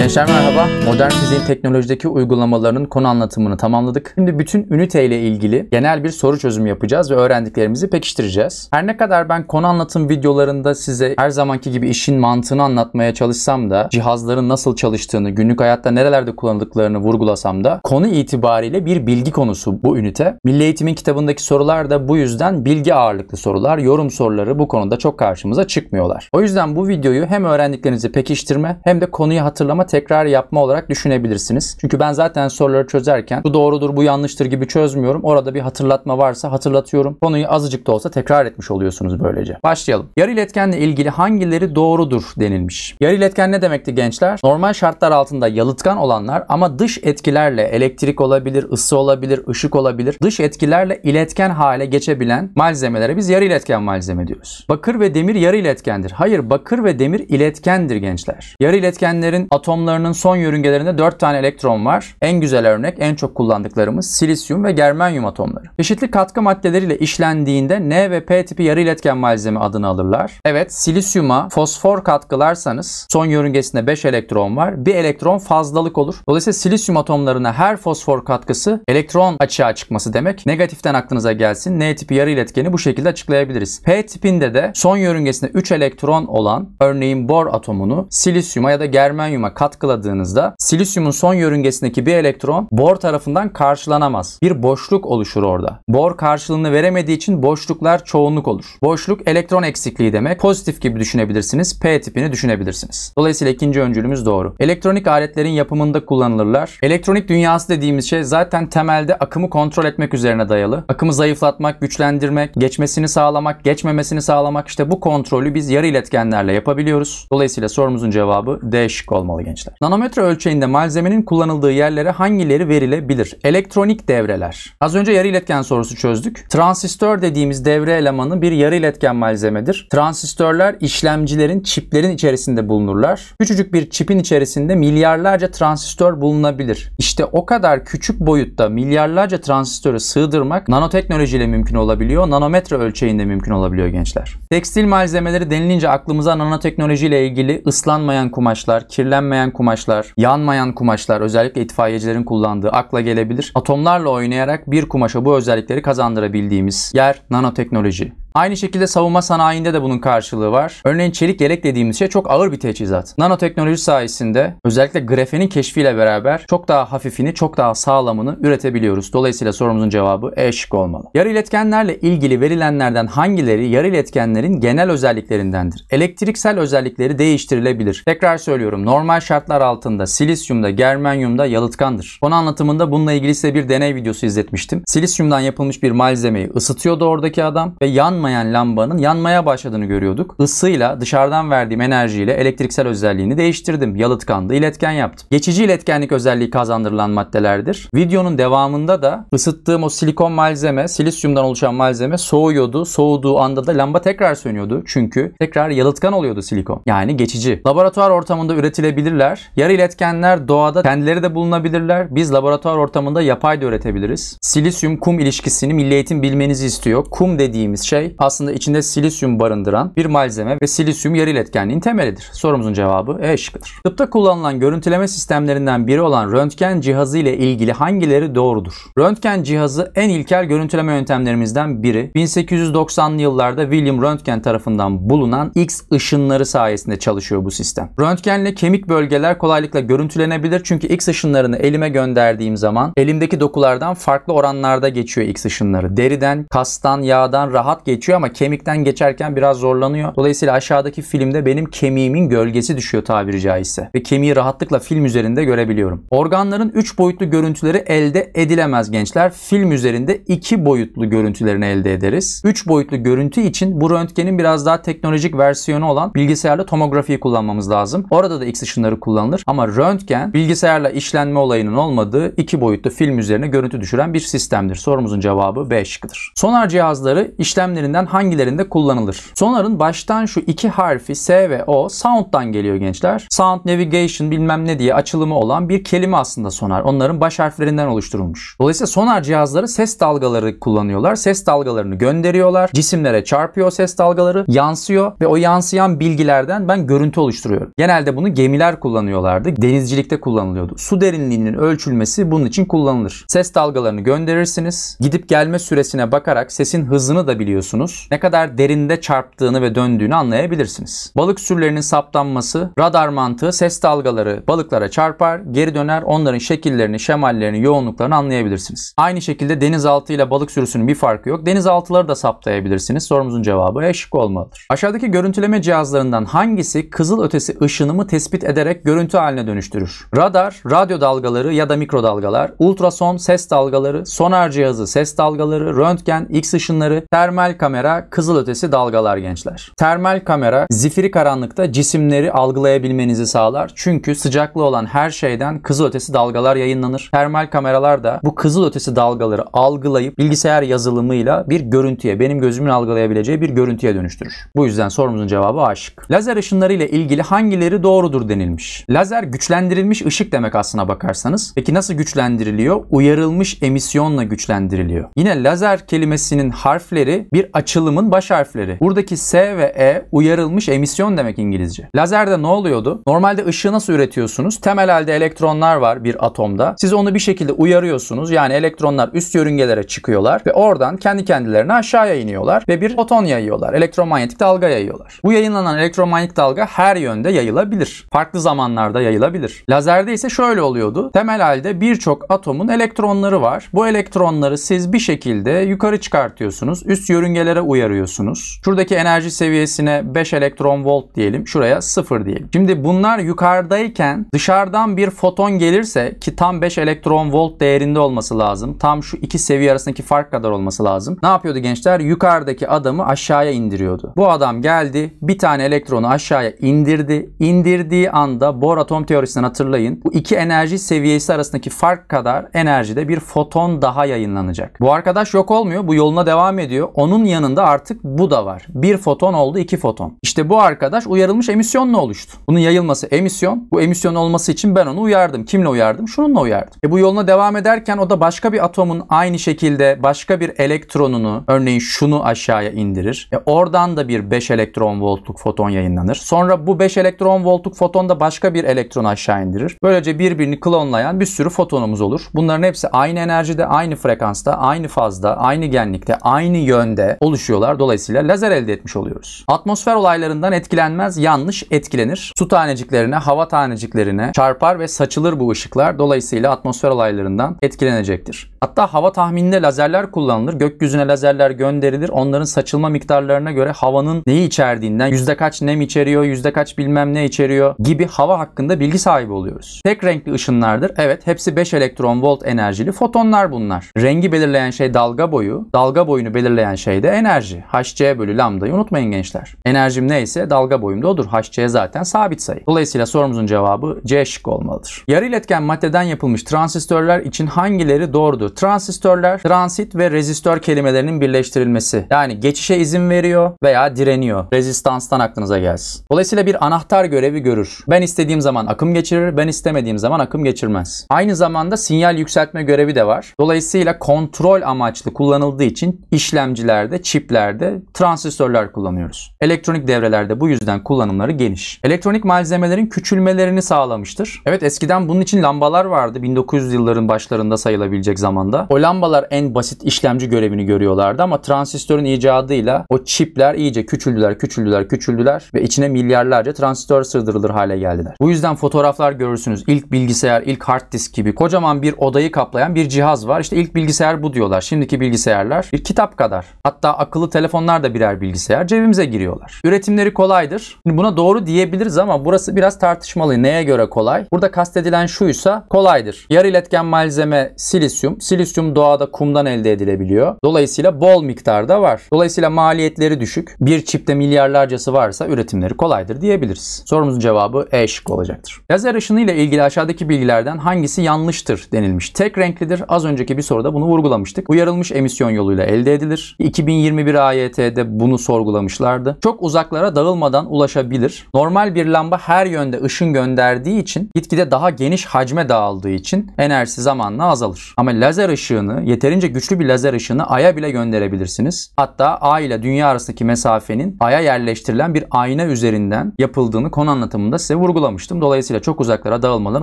Gençler merhaba. Modern fiziğin teknolojideki uygulamalarının konu anlatımını tamamladık. Şimdi bütün ünite ile ilgili genel bir soru çözümü yapacağız ve öğrendiklerimizi pekiştireceğiz. Her ne kadar ben konu anlatım videolarında size her zamanki gibi işin mantığını anlatmaya çalışsam da cihazların nasıl çalıştığını, günlük hayatta nerelerde kullanıldıklarını vurgulasam da konu itibariyle bir bilgi konusu bu ünite. Milli Eğitim'in kitabındaki sorular da bu yüzden bilgi ağırlıklı sorular, yorum soruları bu konuda çok karşımıza çıkmıyorlar. O yüzden bu videoyu hem öğrendiklerinizi pekiştirme hem de konuyu hatırlama tekrar yapma olarak düşünebilirsiniz. Çünkü ben zaten soruları çözerken bu doğrudur bu yanlıştır gibi çözmüyorum. Orada bir hatırlatma varsa hatırlatıyorum. Konuyu azıcık da olsa tekrar etmiş oluyorsunuz böylece. Başlayalım. Yarı iletkenle ilgili hangileri doğrudur denilmiş. Yarı iletken ne demekti gençler? Normal şartlar altında yalıtkan olanlar ama dış etkilerle elektrik olabilir, ısı olabilir, ışık olabilir. Dış etkilerle iletken hale geçebilen malzemelere biz yarı iletken malzeme diyoruz. Bakır ve demir yarı iletkendir. Hayır bakır ve demir iletkendir gençler. Yarı iletkenlerin atom atomlarının son yörüngelerinde 4 tane elektron var. En güzel örnek, en çok kullandıklarımız silisyum ve germanyum atomları. Çeşitli katkı maddeleriyle işlendiğinde N ve P tipi yarı iletken malzeme adını alırlar. Evet, silisyuma fosfor katkılarsanız son yörüngesinde 5 elektron var. Bir elektron fazlalık olur. Dolayısıyla silisyum atomlarına her fosfor katkısı elektron açığa çıkması demek. Negatiften aklınıza gelsin. N tipi yarı iletkeni bu şekilde açıklayabiliriz. P tipinde de son yörüngesinde 3 elektron olan örneğin bor atomunu silisyuma ya da germanyuma katkı katkıladığınızda silisyumun son yörüngesindeki bir elektron bor tarafından karşılanamaz. Bir boşluk oluşur orada. Bor karşılığını veremediği için boşluklar çoğunluk olur. Boşluk elektron eksikliği demek. Pozitif gibi düşünebilirsiniz. P tipini düşünebilirsiniz. Dolayısıyla ikinci öncülümüz doğru. Elektronik aletlerin yapımında kullanılırlar. Elektronik dünyası dediğimiz şey zaten temelde akımı kontrol etmek üzerine dayalı. Akımı zayıflatmak, güçlendirmek, geçmesini sağlamak, geçmemesini sağlamak işte bu kontrolü biz yarı iletkenlerle yapabiliyoruz. Dolayısıyla sorumuzun cevabı değişik olmalı gençler gençler. Nanometre ölçeğinde malzemenin kullanıldığı yerlere hangileri verilebilir? Elektronik devreler. Az önce yarı iletken sorusu çözdük. Transistör dediğimiz devre elemanı bir yarı iletken malzemedir. Transistörler işlemcilerin, çiplerin içerisinde bulunurlar. Küçücük bir çipin içerisinde milyarlarca transistör bulunabilir. İşte o kadar küçük boyutta milyarlarca transistörü sığdırmak nanoteknolojiyle mümkün olabiliyor. Nanometre ölçeğinde mümkün olabiliyor gençler. Tekstil malzemeleri denilince aklımıza nanoteknolojiyle ilgili ıslanmayan kumaşlar, kirlenmeyen Titreyen kumaşlar, yanmayan kumaşlar özellikle itfaiyecilerin kullandığı akla gelebilir. Atomlarla oynayarak bir kumaşa bu özellikleri kazandırabildiğimiz yer nanoteknoloji. Aynı şekilde savunma sanayinde de bunun karşılığı var. Örneğin çelik yelek dediğimiz şey çok ağır bir teçhizat. Nanoteknoloji sayesinde özellikle grafenin keşfiyle beraber çok daha hafifini, çok daha sağlamını üretebiliyoruz. Dolayısıyla sorumuzun cevabı E şık olmalı. Yarı iletkenlerle ilgili verilenlerden hangileri yarı iletkenlerin genel özelliklerindendir? Elektriksel özellikleri değiştirilebilir. Tekrar söylüyorum normal şartlar altında silisyumda, germanyumda yalıtkandır. Konu anlatımında bununla ilgili size bir deney videosu izletmiştim. Silisyumdan yapılmış bir malzemeyi ısıtıyordu oradaki adam ve yan yanmayan lambanın yanmaya başladığını görüyorduk. Isıyla, dışarıdan verdiğim enerjiyle elektriksel özelliğini değiştirdim. Yalıtkandı, iletken yaptım. Geçici iletkenlik özelliği kazandırılan maddelerdir. Videonun devamında da ısıttığım o silikon malzeme, silisyumdan oluşan malzeme soğuyordu. Soğuduğu anda da lamba tekrar sönüyordu. Çünkü tekrar yalıtkan oluyordu silikon. Yani geçici. Laboratuvar ortamında üretilebilirler. Yarı iletkenler doğada kendileri de bulunabilirler. Biz laboratuvar ortamında yapay da üretebiliriz. Silisyum kum ilişkisini milli eğitim bilmenizi istiyor. Kum dediğimiz şey aslında içinde silisyum barındıran bir malzeme ve silisyum yarı iletkenliğin temelidir. Sorumuzun cevabı E şıkkıdır. Tıpta kullanılan görüntüleme sistemlerinden biri olan röntgen cihazı ile ilgili hangileri doğrudur? Röntgen cihazı en ilkel görüntüleme yöntemlerimizden biri. 1890'lı yıllarda William Röntgen tarafından bulunan X ışınları sayesinde çalışıyor bu sistem. Röntgenle kemik bölgeler kolaylıkla görüntülenebilir çünkü X ışınlarını elime gönderdiğim zaman elimdeki dokulardan farklı oranlarda geçiyor X ışınları. Deriden, kastan, yağdan rahat geçiyor geçiyor ama kemikten geçerken biraz zorlanıyor. Dolayısıyla aşağıdaki filmde benim kemiğimin gölgesi düşüyor tabiri caizse. Ve kemiği rahatlıkla film üzerinde görebiliyorum. Organların 3 boyutlu görüntüleri elde edilemez gençler. Film üzerinde 2 boyutlu görüntülerini elde ederiz. 3 boyutlu görüntü için bu röntgenin biraz daha teknolojik versiyonu olan bilgisayarlı tomografiyi kullanmamız lazım. Orada da X ışınları kullanılır ama röntgen bilgisayarla işlenme olayının olmadığı 2 boyutlu film üzerine görüntü düşüren bir sistemdir. Sorumuzun cevabı B şıkkıdır. Sonar cihazları işlemlerin özelliklerinden hangilerinde kullanılır? Sonar'ın baştan şu iki harfi S ve O sound'dan geliyor gençler. Sound navigation bilmem ne diye açılımı olan bir kelime aslında Sonar. Onların baş harflerinden oluşturulmuş. Dolayısıyla Sonar cihazları ses dalgaları kullanıyorlar. Ses dalgalarını gönderiyorlar. Cisimlere çarpıyor ses dalgaları. Yansıyor ve o yansıyan bilgilerden ben görüntü oluşturuyorum. Genelde bunu gemiler kullanıyorlardı. Denizcilikte kullanılıyordu. Su derinliğinin ölçülmesi bunun için kullanılır. Ses dalgalarını gönderirsiniz. Gidip gelme süresine bakarak sesin hızını da biliyorsunuz görüyorsunuz. Ne kadar derinde çarptığını ve döndüğünü anlayabilirsiniz. Balık sürülerinin saptanması, radar mantığı, ses dalgaları balıklara çarpar, geri döner onların şekillerini, şemallerini, yoğunluklarını anlayabilirsiniz. Aynı şekilde denizaltı ile balık sürüsünün bir farkı yok. Denizaltıları da saptayabilirsiniz. Sorumuzun cevabı eşik olmalıdır. Aşağıdaki görüntüleme cihazlarından hangisi kızıl ötesi ışınımı tespit ederek görüntü haline dönüştürür? Radar, radyo dalgaları ya da mikrodalgalar, ultrason ses dalgaları, sonar cihazı ses dalgaları, röntgen, X ışınları, termal kamera kamera kızılötesi dalgalar gençler. Termal kamera zifiri karanlıkta cisimleri algılayabilmenizi sağlar. Çünkü sıcaklığı olan her şeyden kızılötesi dalgalar yayınlanır. Termal kameralar da bu kızılötesi dalgaları algılayıp bilgisayar yazılımıyla bir görüntüye, benim gözümün algılayabileceği bir görüntüye dönüştürür. Bu yüzden sorumuzun cevabı aşık. Lazer ışınları ile ilgili hangileri doğrudur denilmiş. Lazer güçlendirilmiş ışık demek aslına bakarsanız. Peki nasıl güçlendiriliyor? Uyarılmış emisyonla güçlendiriliyor. Yine lazer kelimesinin harfleri bir açılımın baş harfleri. Buradaki S ve E uyarılmış emisyon demek İngilizce. Lazerde ne oluyordu? Normalde ışığı nasıl üretiyorsunuz? Temel halde elektronlar var bir atomda. Siz onu bir şekilde uyarıyorsunuz. Yani elektronlar üst yörüngelere çıkıyorlar ve oradan kendi kendilerine aşağıya iniyorlar ve bir foton yayıyorlar. Elektromanyetik dalga yayıyorlar. Bu yayınlanan elektromanyetik dalga her yönde yayılabilir. Farklı zamanlarda yayılabilir. Lazerde ise şöyle oluyordu. Temel halde birçok atomun elektronları var. Bu elektronları siz bir şekilde yukarı çıkartıyorsunuz. Üst yörüngelere değerlere uyarıyorsunuz. Şuradaki enerji seviyesine 5 elektron volt diyelim. Şuraya 0 diyelim. Şimdi bunlar yukarıdayken dışarıdan bir foton gelirse ki tam 5 elektron volt değerinde olması lazım. Tam şu iki seviye arasındaki fark kadar olması lazım. Ne yapıyordu gençler? Yukarıdaki adamı aşağıya indiriyordu. Bu adam geldi bir tane elektronu aşağıya indirdi. İndirdiği anda Bohr atom teorisinden hatırlayın. Bu iki enerji seviyesi arasındaki fark kadar enerjide bir foton daha yayınlanacak. Bu arkadaş yok olmuyor. Bu yoluna devam ediyor. Onun yanında artık bu da var. Bir foton oldu iki foton. İşte bu arkadaş uyarılmış emisyonla oluştu. Bunun yayılması emisyon. Bu emisyon olması için ben onu uyardım. Kimle uyardım? Şununla uyardım. E bu yoluna devam ederken o da başka bir atomun aynı şekilde başka bir elektronunu örneğin şunu aşağıya indirir. E oradan da bir 5 elektron voltluk foton yayınlanır. Sonra bu 5 elektron voltluk foton da başka bir elektronu aşağı indirir. Böylece birbirini klonlayan bir sürü fotonumuz olur. Bunların hepsi aynı enerjide, aynı frekansta, aynı fazda, aynı genlikte, aynı yönde oluşuyorlar. Dolayısıyla lazer elde etmiş oluyoruz. Atmosfer olaylarından etkilenmez, yanlış etkilenir. Su taneciklerine, hava taneciklerine çarpar ve saçılır bu ışıklar. Dolayısıyla atmosfer olaylarından etkilenecektir. Hatta hava tahmininde lazerler kullanılır. Gökyüzüne lazerler gönderilir. Onların saçılma miktarlarına göre havanın neyi içerdiğinden, yüzde kaç nem içeriyor, yüzde kaç bilmem ne içeriyor gibi hava hakkında bilgi sahibi oluyoruz. Tek renkli ışınlardır. Evet hepsi 5 elektron volt enerjili fotonlar bunlar. Rengi belirleyen şey dalga boyu. Dalga boyunu belirleyen şey de enerji. HC bölü lambdayı unutmayın gençler. Enerjim neyse dalga boyum da odur. HC zaten sabit sayı. Dolayısıyla sorumuzun cevabı C şık olmalıdır. Yarı iletken maddeden yapılmış transistörler için hangileri doğrudur? oluşturuyor. Transistörler, transit ve rezistör kelimelerinin birleştirilmesi. Yani geçişe izin veriyor veya direniyor. Rezistanstan aklınıza gelsin. Dolayısıyla bir anahtar görevi görür. Ben istediğim zaman akım geçirir, ben istemediğim zaman akım geçirmez. Aynı zamanda sinyal yükseltme görevi de var. Dolayısıyla kontrol amaçlı kullanıldığı için işlemcilerde, çiplerde transistörler kullanıyoruz. Elektronik devrelerde bu yüzden kullanımları geniş. Elektronik malzemelerin küçülmelerini sağlamıştır. Evet eskiden bunun için lambalar vardı 1900 yılların başlarında sayılabilecek zaman zamanda. O lambalar en basit işlemci görevini görüyorlardı ama transistörün icadıyla o çipler iyice küçüldüler, küçüldüler, küçüldüler ve içine milyarlarca transistör sığdırılır hale geldiler. Bu yüzden fotoğraflar görürsünüz. İlk bilgisayar, ilk hard disk gibi kocaman bir odayı kaplayan bir cihaz var. İşte ilk bilgisayar bu diyorlar. Şimdiki bilgisayarlar bir kitap kadar. Hatta akıllı telefonlar da birer bilgisayar. Cebimize giriyorlar. Üretimleri kolaydır. Şimdi buna doğru diyebiliriz ama burası biraz tartışmalı. Neye göre kolay? Burada kastedilen şuysa kolaydır. Yarı iletken malzeme silisyum. Silisyum doğada kumdan elde edilebiliyor. Dolayısıyla bol miktarda var. Dolayısıyla maliyetleri düşük. Bir çipte milyarlarcası varsa üretimleri kolaydır diyebiliriz. Sorumuzun cevabı E şıkkı olacaktır. Lazer ışını ile ilgili aşağıdaki bilgilerden hangisi yanlıştır denilmiş. Tek renklidir. Az önceki bir soruda bunu vurgulamıştık. Uyarılmış emisyon yoluyla elde edilir. 2021 AYT'de bunu sorgulamışlardı. Çok uzaklara dağılmadan ulaşabilir. Normal bir lamba her yönde ışın gönderdiği için gitgide daha geniş hacme dağıldığı için enerjisi zamanla azalır. Ama lazer lazer ışığını, yeterince güçlü bir lazer ışığını Ay'a bile gönderebilirsiniz. Hatta Ay ile Dünya arasındaki mesafenin Ay'a yerleştirilen bir ayna üzerinden yapıldığını konu anlatımında size vurgulamıştım. Dolayısıyla çok uzaklara dağılmadan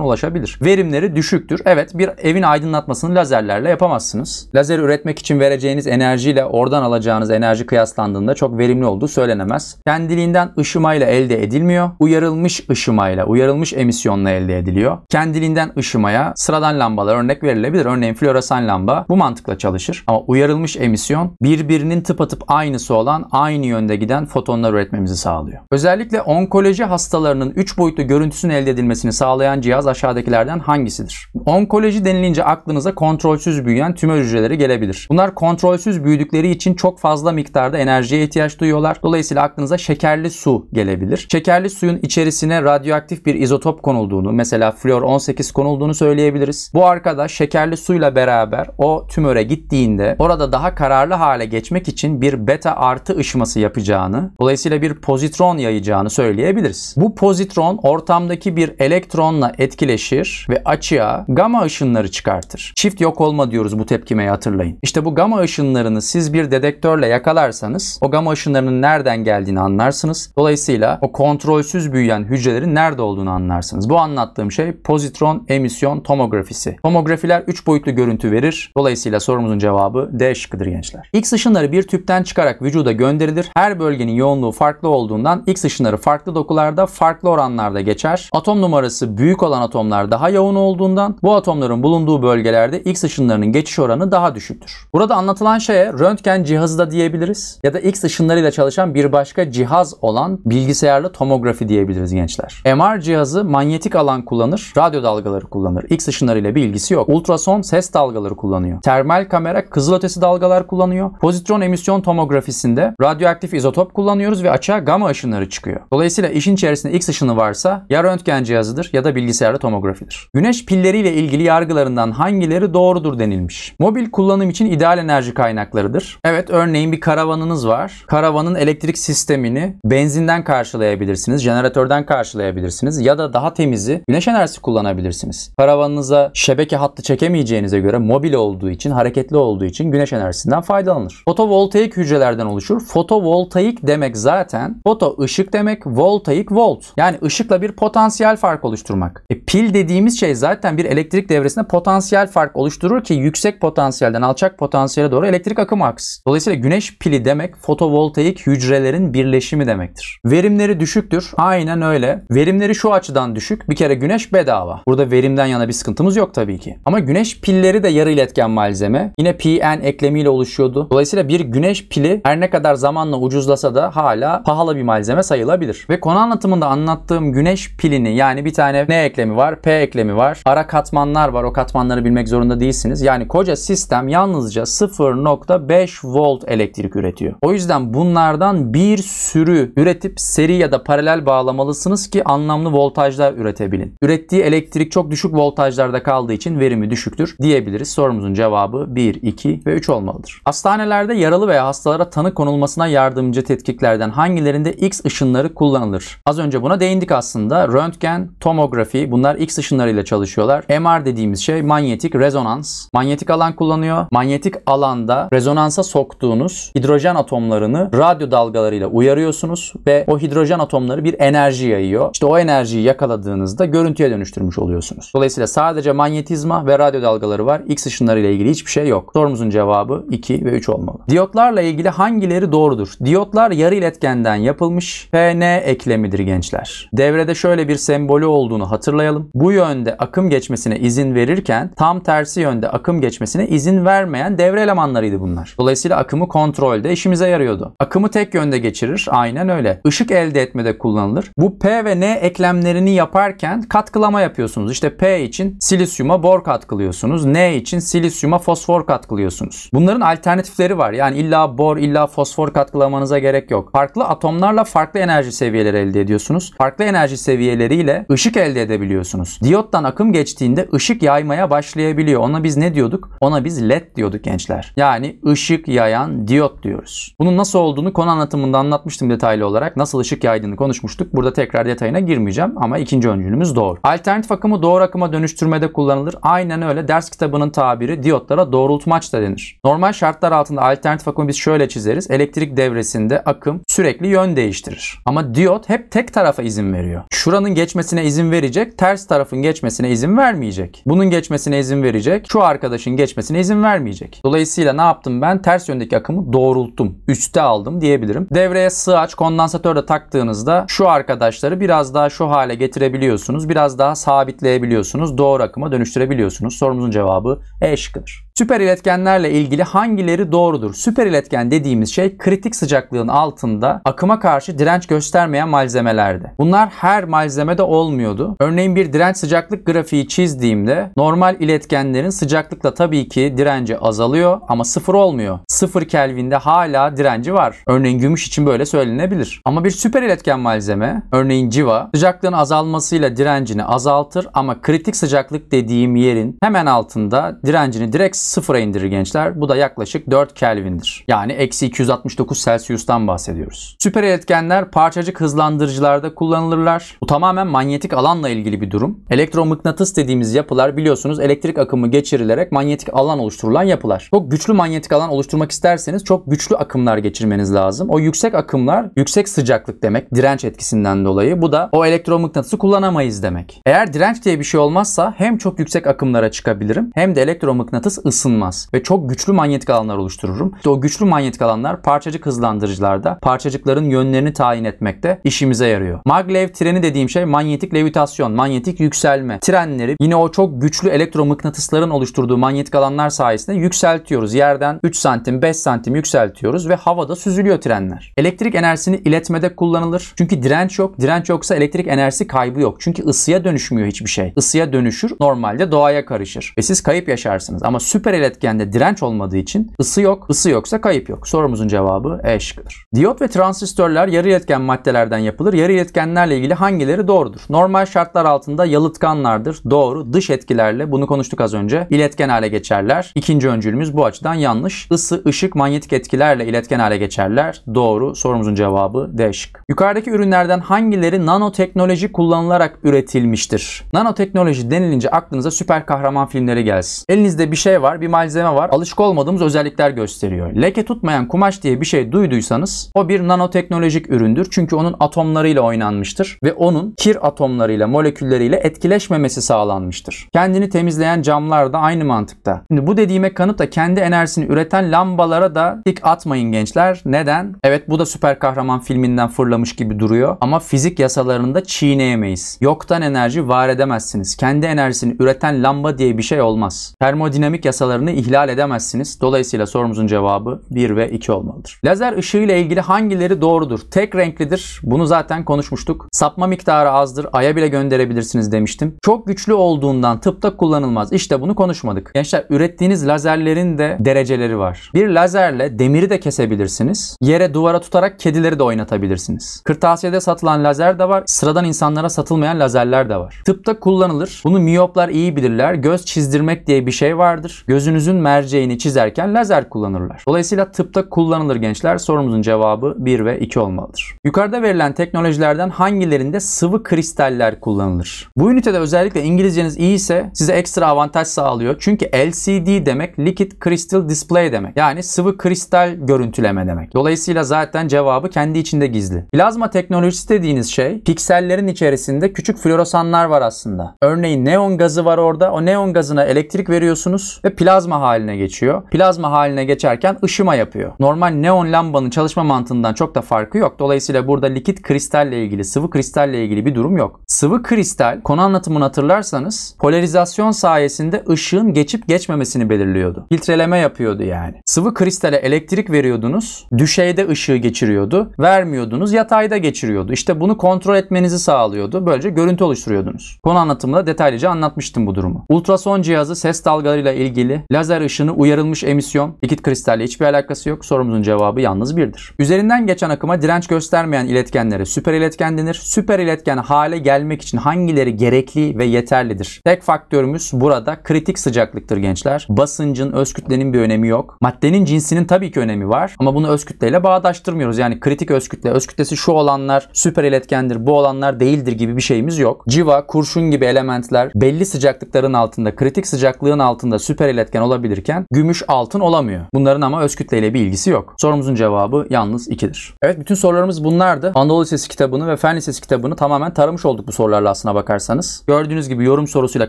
ulaşabilir. Verimleri düşüktür. Evet bir evin aydınlatmasını lazerlerle yapamazsınız. Lazer üretmek için vereceğiniz enerjiyle oradan alacağınız enerji kıyaslandığında çok verimli olduğu söylenemez. Kendiliğinden ışımayla elde edilmiyor. Uyarılmış ışımayla, uyarılmış emisyonla elde ediliyor. Kendiliğinden ışımaya sıradan lambalar örnek verilebilir. Örneğin floresan enteresan lamba bu mantıkla çalışır. Ama uyarılmış emisyon birbirinin tıpatıp aynısı olan aynı yönde giden fotonlar üretmemizi sağlıyor. Özellikle onkoloji hastalarının 3 boyutlu görüntüsünün elde edilmesini sağlayan cihaz aşağıdakilerden hangisidir? Onkoloji denilince aklınıza kontrolsüz büyüyen tümör hücreleri gelebilir. Bunlar kontrolsüz büyüdükleri için çok fazla miktarda enerjiye ihtiyaç duyuyorlar. Dolayısıyla aklınıza şekerli su gelebilir. Şekerli suyun içerisine radyoaktif bir izotop konulduğunu, mesela flor 18 konulduğunu söyleyebiliriz. Bu arkadaş şekerli suyla beraber beraber o tümöre gittiğinde orada daha kararlı hale geçmek için bir beta artı ışıması yapacağını, dolayısıyla bir pozitron yayacağını söyleyebiliriz. Bu pozitron ortamdaki bir elektronla etkileşir ve açığa gamma ışınları çıkartır. Çift yok olma diyoruz bu tepkimeyi hatırlayın. İşte bu gamma ışınlarını siz bir dedektörle yakalarsanız o gamma ışınlarının nereden geldiğini anlarsınız. Dolayısıyla o kontrolsüz büyüyen hücrelerin nerede olduğunu anlarsınız. Bu anlattığım şey pozitron emisyon tomografisi. Tomografiler 3 boyutlu görüntü görüntü verir. Dolayısıyla sorumuzun cevabı D şıkkıdır gençler. X ışınları bir tüpten çıkarak vücuda gönderilir. Her bölgenin yoğunluğu farklı olduğundan X ışınları farklı dokularda farklı oranlarda geçer. Atom numarası büyük olan atomlar daha yoğun olduğundan bu atomların bulunduğu bölgelerde X ışınlarının geçiş oranı daha düşüktür. Burada anlatılan şeye röntgen cihazı da diyebiliriz ya da X ışınlarıyla çalışan bir başka cihaz olan bilgisayarlı tomografi diyebiliriz gençler. MR cihazı manyetik alan kullanır, radyo dalgaları kullanır. X ışınlarıyla bir ilgisi yok. Ultrason ses dalgaları dalgaları kullanıyor. Termal kamera kızılötesi dalgalar kullanıyor. Pozitron emisyon tomografisinde radyoaktif izotop kullanıyoruz ve açığa gamma ışınları çıkıyor. Dolayısıyla işin içerisinde X ışını varsa ya röntgen cihazıdır ya da bilgisayarlı tomografidir. Güneş pilleriyle ilgili yargılarından hangileri doğrudur denilmiş. Mobil kullanım için ideal enerji kaynaklarıdır. Evet örneğin bir karavanınız var. Karavanın elektrik sistemini benzinden karşılayabilirsiniz, jeneratörden karşılayabilirsiniz ya da daha temizi güneş enerjisi kullanabilirsiniz. Karavanınıza şebeke hattı çekemeyeceğinize göre göre mobil olduğu için, hareketli olduğu için güneş enerjisinden faydalanır. Fotovoltaik hücrelerden oluşur. Fotovoltaik demek zaten foto ışık demek, voltaik volt. Yani ışıkla bir potansiyel fark oluşturmak. E, pil dediğimiz şey zaten bir elektrik devresinde potansiyel fark oluşturur ki yüksek potansiyelden alçak potansiyele doğru elektrik akımı aksın. Dolayısıyla güneş pili demek fotovoltaik hücrelerin birleşimi demektir. Verimleri düşüktür. Aynen öyle. Verimleri şu açıdan düşük. Bir kere güneş bedava. Burada verimden yana bir sıkıntımız yok tabii ki. Ama güneş pilleri de de yarı iletken malzeme. Yine PN eklemiyle oluşuyordu. Dolayısıyla bir güneş pili her ne kadar zamanla ucuzlasa da hala pahalı bir malzeme sayılabilir. Ve konu anlatımında anlattığım güneş pilini yani bir tane N eklemi var, P eklemi var, ara katmanlar var. O katmanları bilmek zorunda değilsiniz. Yani koca sistem yalnızca 0.5 volt elektrik üretiyor. O yüzden bunlardan bir sürü üretip seri ya da paralel bağlamalısınız ki anlamlı voltajlar üretebilin. Ürettiği elektrik çok düşük voltajlarda kaldığı için verimi düşüktür diyebiliriz bulabiliriz? Sorumuzun cevabı 1, 2 ve 3 olmalıdır. Hastanelerde yaralı veya hastalara tanı konulmasına yardımcı tetkiklerden hangilerinde X ışınları kullanılır? Az önce buna değindik aslında. Röntgen, tomografi bunlar X ışınlarıyla çalışıyorlar. MR dediğimiz şey manyetik rezonans. Manyetik alan kullanıyor. Manyetik alanda rezonansa soktuğunuz hidrojen atomlarını radyo dalgalarıyla uyarıyorsunuz ve o hidrojen atomları bir enerji yayıyor. İşte o enerjiyi yakaladığınızda görüntüye dönüştürmüş oluyorsunuz. Dolayısıyla sadece manyetizma ve radyo dalgaları var. X ışınları ile ilgili hiçbir şey yok. Sorumuzun cevabı 2 ve 3 olmalı. Diyotlarla ilgili hangileri doğrudur? Diyotlar yarı iletkenden yapılmış PN eklemidir gençler. Devrede şöyle bir sembolü olduğunu hatırlayalım. Bu yönde akım geçmesine izin verirken tam tersi yönde akım geçmesine izin vermeyen devre elemanlarıydı bunlar. Dolayısıyla akımı kontrolde işimize yarıyordu. Akımı tek yönde geçirir. Aynen öyle. Işık elde etmede kullanılır. Bu P ve N eklemlerini yaparken katkılama yapıyorsunuz. İşte P için silisyuma bor katkılıyorsunuz. N için silisyuma fosfor katkılıyorsunuz. Bunların alternatifleri var. Yani illa bor, illa fosfor katkılamanıza gerek yok. Farklı atomlarla farklı enerji seviyeleri elde ediyorsunuz. Farklı enerji seviyeleriyle ışık elde edebiliyorsunuz. Diyottan akım geçtiğinde ışık yaymaya başlayabiliyor. Ona biz ne diyorduk? Ona biz led diyorduk gençler. Yani ışık yayan diyot diyoruz. Bunun nasıl olduğunu konu anlatımında anlatmıştım detaylı olarak. Nasıl ışık yaydığını konuşmuştuk. Burada tekrar detayına girmeyeceğim ama ikinci öncülümüz doğru. Alternatif akımı doğru akıma dönüştürmede kullanılır. Aynen öyle. Ders kitabının kullanılan tabiri diyotlara doğrultmaç da denir. Normal şartlar altında alternatif akımı biz şöyle çizeriz. Elektrik devresinde akım sürekli yön değiştirir. Ama diyot hep tek tarafa izin veriyor. Şuranın geçmesine izin verecek, ters tarafın geçmesine izin vermeyecek. Bunun geçmesine izin verecek, şu arkadaşın geçmesine izin vermeyecek. Dolayısıyla ne yaptım ben? Ters yöndeki akımı doğrulttum. Üste aldım diyebilirim. Devreye sığaç, kondansatör de taktığınızda şu arkadaşları biraz daha şu hale getirebiliyorsunuz. Biraz daha sabitleyebiliyorsunuz. Doğru akıma dönüştürebiliyorsunuz. Sorumuzun cevabı cevabı E şıkkıdır. Süper iletkenlerle ilgili hangileri doğrudur? Süper iletken dediğimiz şey kritik sıcaklığın altında akıma karşı direnç göstermeyen malzemelerdi. Bunlar her malzemede olmuyordu. Örneğin bir direnç sıcaklık grafiği çizdiğimde normal iletkenlerin sıcaklıkla tabii ki direnci azalıyor ama sıfır olmuyor. Sıfır Kelvin'de hala direnci var. Örneğin gümüş için böyle söylenebilir. Ama bir süper iletken malzeme, örneğin civa, sıcaklığın azalmasıyla direncini azaltır ama kritik sıcaklık dediğim yerin hemen altında direncini direkt sıfıra indirir gençler. Bu da yaklaşık 4 Kelvin'dir. Yani eksi 269 Celsius'tan bahsediyoruz. Süper iletkenler parçacık hızlandırıcılarda kullanılırlar. Bu tamamen manyetik alanla ilgili bir durum. Elektromıknatıs dediğimiz yapılar biliyorsunuz elektrik akımı geçirilerek manyetik alan oluşturulan yapılar. Çok güçlü manyetik alan oluşturmak isterseniz çok güçlü akımlar geçirmeniz lazım. O yüksek akımlar yüksek sıcaklık demek direnç etkisinden dolayı. Bu da o elektromıknatısı kullanamayız demek. Eğer direnç diye bir şey olmazsa hem çok yüksek akımlara çıkabilirim hem de elektromıknatıs ısı ısınmaz ve çok güçlü manyetik alanlar oluştururum. İşte o güçlü manyetik alanlar parçacık hızlandırıcılarda parçacıkların yönlerini tayin etmekte işimize yarıyor. Maglev treni dediğim şey manyetik levitasyon, manyetik yükselme. Trenleri yine o çok güçlü elektromıknatısların oluşturduğu manyetik alanlar sayesinde yükseltiyoruz. Yerden 3 santim, 5 santim yükseltiyoruz ve havada süzülüyor trenler. Elektrik enerjisini iletmede kullanılır. Çünkü direnç yok. Direnç yoksa elektrik enerjisi kaybı yok. Çünkü ısıya dönüşmüyor hiçbir şey. Isıya dönüşür, normalde doğaya karışır. Ve siz kayıp yaşarsınız. Ama süper Süper iletkende direnç olmadığı için ısı yok, ısı yoksa kayıp yok. Sorumuzun cevabı E şıkkıdır. Diyot ve transistörler yarı iletken maddelerden yapılır. Yarı iletkenlerle ilgili hangileri doğrudur? Normal şartlar altında yalıtkanlardır. Doğru. Dış etkilerle bunu konuştuk az önce. İletken hale geçerler. İkinci öncülümüz bu açıdan yanlış. Isı, ışık, manyetik etkilerle iletken hale geçerler. Doğru. Sorumuzun cevabı D şık. Yukarıdaki ürünlerden hangileri nanoteknoloji kullanılarak üretilmiştir? Nanoteknoloji denilince aklınıza süper kahraman filmleri gelsin. Elinizde bir şey var bir malzeme var. Alışık olmadığımız özellikler gösteriyor. Leke tutmayan kumaş diye bir şey duyduysanız o bir nanoteknolojik üründür. Çünkü onun atomlarıyla oynanmıştır ve onun kir atomlarıyla, molekülleriyle etkileşmemesi sağlanmıştır. Kendini temizleyen camlar da aynı mantıkta. Şimdi bu dediğime kanıt da kendi enerjisini üreten lambalara da dik atmayın gençler. Neden? Evet bu da süper kahraman filminden fırlamış gibi duruyor ama fizik yasalarını da çiğneyemeyiz. Yoktan enerji var edemezsiniz. Kendi enerjisini üreten lamba diye bir şey olmaz. Termodinamik yasalar yasalarını ihlal edemezsiniz. Dolayısıyla sorumuzun cevabı 1 ve 2 olmalıdır. Lazer ışığı ile ilgili hangileri doğrudur? Tek renklidir. Bunu zaten konuşmuştuk. Sapma miktarı azdır. Ay'a bile gönderebilirsiniz demiştim. Çok güçlü olduğundan tıpta kullanılmaz. İşte bunu konuşmadık. Gençler ürettiğiniz lazerlerin de dereceleri var. Bir lazerle demiri de kesebilirsiniz. Yere duvara tutarak kedileri de oynatabilirsiniz. Kırtasiyede satılan lazer de var. Sıradan insanlara satılmayan lazerler de var. Tıpta kullanılır. Bunu miyoplar iyi bilirler. Göz çizdirmek diye bir şey vardır. Gözünüzün merceğini çizerken lazer kullanırlar. Dolayısıyla tıpta kullanılır gençler. Sorumuzun cevabı 1 ve 2 olmalıdır. Yukarıda verilen teknolojilerden hangilerinde sıvı kristaller kullanılır? Bu ünitede özellikle İngilizceniz iyi ise size ekstra avantaj sağlıyor. Çünkü LCD demek Liquid Crystal Display demek. Yani sıvı kristal görüntüleme demek. Dolayısıyla zaten cevabı kendi içinde gizli. Plazma teknolojisi dediğiniz şey piksellerin içerisinde küçük floresanlar var aslında. Örneğin neon gazı var orada. O neon gazına elektrik veriyorsunuz ve plazma haline geçiyor. Plazma haline geçerken ışıma yapıyor. Normal neon lambanın çalışma mantığından çok da farkı yok. Dolayısıyla burada likit kristalle ilgili, sıvı kristalle ilgili bir durum yok. Sıvı kristal konu anlatımını hatırlarsanız polarizasyon sayesinde ışığın geçip geçmemesini belirliyordu. Filtreleme yapıyordu yani. Sıvı kristale elektrik veriyordunuz. Düşeyde ışığı geçiriyordu. Vermiyordunuz yatayda geçiriyordu. İşte bunu kontrol etmenizi sağlıyordu. Böylece görüntü oluşturuyordunuz. Konu anlatımında detaylıca anlatmıştım bu durumu. Ultrason cihazı ses dalgalarıyla ilgili ilgili lazer ışını uyarılmış emisyon likit kristalle hiçbir alakası yok. Sorumuzun cevabı yalnız birdir. Üzerinden geçen akıma direnç göstermeyen iletkenlere süper iletken denir. Süper iletken hale gelmek için hangileri gerekli ve yeterlidir? Tek faktörümüz burada kritik sıcaklıktır gençler. Basıncın, öz kütlenin bir önemi yok. Maddenin cinsinin tabii ki önemi var ama bunu öz kütleyle bağdaştırmıyoruz. Yani kritik öz kütle, öz kütlesi şu olanlar süper iletkendir, bu olanlar değildir gibi bir şeyimiz yok. Civa, kurşun gibi elementler belli sıcaklıkların altında, kritik sıcaklığın altında süper iletken olabilirken gümüş altın olamıyor. Bunların ama öz kütleyle bir ilgisi yok. Sorumuzun cevabı yalnız 2'dir. Evet bütün sorularımız bunlardı. Anadolu Lisesi kitabını ve Fen Lisesi kitabını tamamen taramış olduk bu sorularla aslına bakarsanız. Gördüğünüz gibi yorum sorusuyla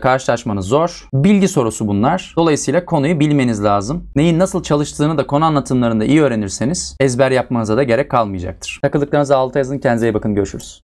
karşılaşmanız zor. Bilgi sorusu bunlar. Dolayısıyla konuyu bilmeniz lazım. Neyin nasıl çalıştığını da konu anlatımlarında iyi öğrenirseniz ezber yapmanıza da gerek kalmayacaktır. Takıldıklarınızı alta yazın. Kendinize iyi bakın. Görüşürüz.